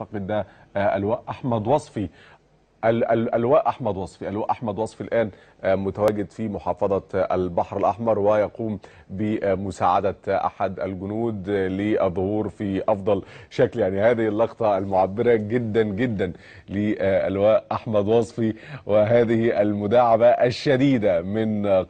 اعتقد ده آه، اللواء احمد وصفي اللواء احمد وصفي اللواء احمد وصفي الان آه، متواجد في محافظه آه، البحر الاحمر ويقوم بمساعده احد الجنود للظهور في افضل شكل يعني هذه اللقطه المعبره جدا جدا للواء احمد وصفي وهذه المداعبه الشديده من